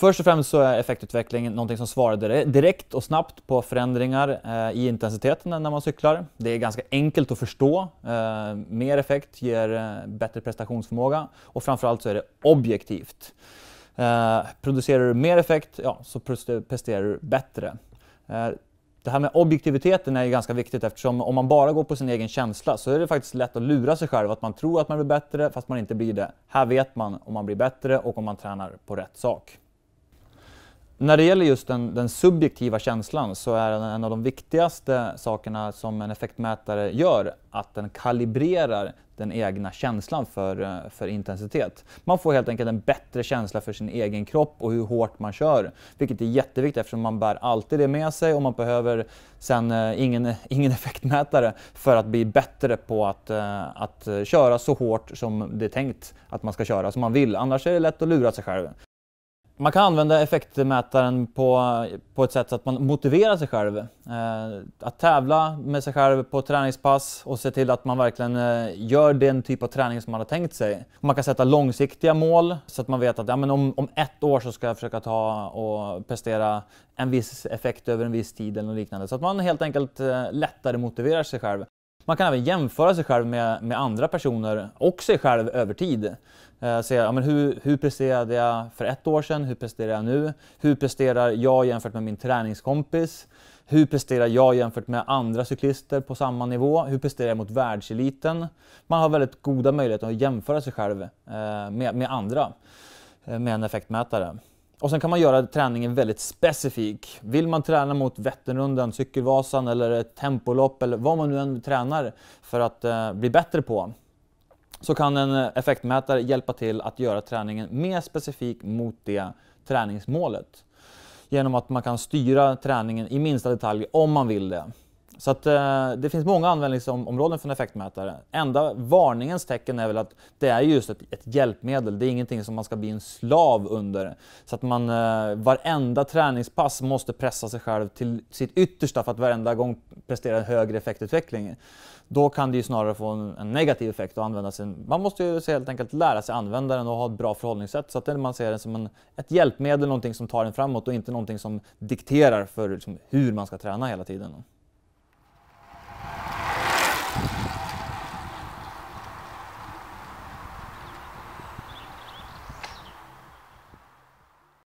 Först och främst så är effektutveckling någonting som svarar direkt och snabbt på förändringar eh, i intensiteten när man cyklar. Det är ganska enkelt att förstå. Eh, mer effekt ger eh, bättre prestationsförmåga och framförallt så är det objektivt. Producerar du mer effekt ja, så presterar du bättre. Det här med objektiviteten är ganska viktigt eftersom om man bara går på sin egen känsla så är det faktiskt lätt att lura sig själv att man tror att man blir bättre fast man inte blir det. Här vet man om man blir bättre och om man tränar på rätt sak. När det gäller just den, den, subjektiva känslan så är en av de viktigaste sakerna som en effektmätare gör att den kalibrerar den egna känslan för, för intensitet. Man får helt enkelt en bättre känsla för sin egen kropp och hur hårt man kör, vilket är jätteviktigt eftersom man bär alltid det med sig och man behöver sen eh, ingen, ingen effektmätare för att bli bättre på att, eh, att eh, köra så hårt som det är tänkt att man ska köra, som man vill. Annars är det lätt att lura sig själv man kan använda effektmätaren på, på ett sätt så att man motiverar sig själv. Eh, att tävla med sig själv på träningspass och se till att man verkligen eh, gör den typ av träning som man har tänkt sig. Man kan sätta långsiktiga mål så att man vet att ja, men om, om ett år så ska jag försöka ta och prestera en viss effekt över en viss tid eller liknande. Så att man helt enkelt eh, lättare motiverar sig själv. Man kan även jämföra sig själv med, med andra personer och sig själv över tid. Eh, se, ja, men hur, hur presterade jag för ett år sedan? Hur presterar jag nu? Hur presterar jag jämfört med min träningskompis? Hur presterar jag jämfört med andra cyklister på samma nivå? Hur presterar jag mot världseliten? Man har väldigt goda möjligheter att jämföra sig själv eh, med, med andra eh, med en effektmätare. Och sen kan man göra träningen väldigt specifik. Vill man träna mot Vätternrundan, Cykelvasan eller ett tempolopp eller vad man nu än tränar för att eh, bli bättre på så kan en eh, effektmätare hjälpa till att göra träningen mer specifik mot det träningsmålet. Genom att man kan styra träningen i minsta detalj om man vill det. Så att, eh, det finns många användningsområden för en effektmätare. Enda varningens tecken är väl att det är just ett, ett hjälpmedel. Det är ingenting som man ska bli en slav under. Så att man eh, varenda träningspass måste pressa sig själv till sitt yttersta för att varenda gång prestera en högre effektutveckling. Då kan det ju snarare få en, en negativ effekt och använda sin, Man måste ju helt enkelt lära sig använda den och ha ett bra förhållningssätt så att man ser den som en, ett hjälpmedel, någonting som tar en framåt och inte någonting som dikterar för liksom, hur man ska träna hela tiden.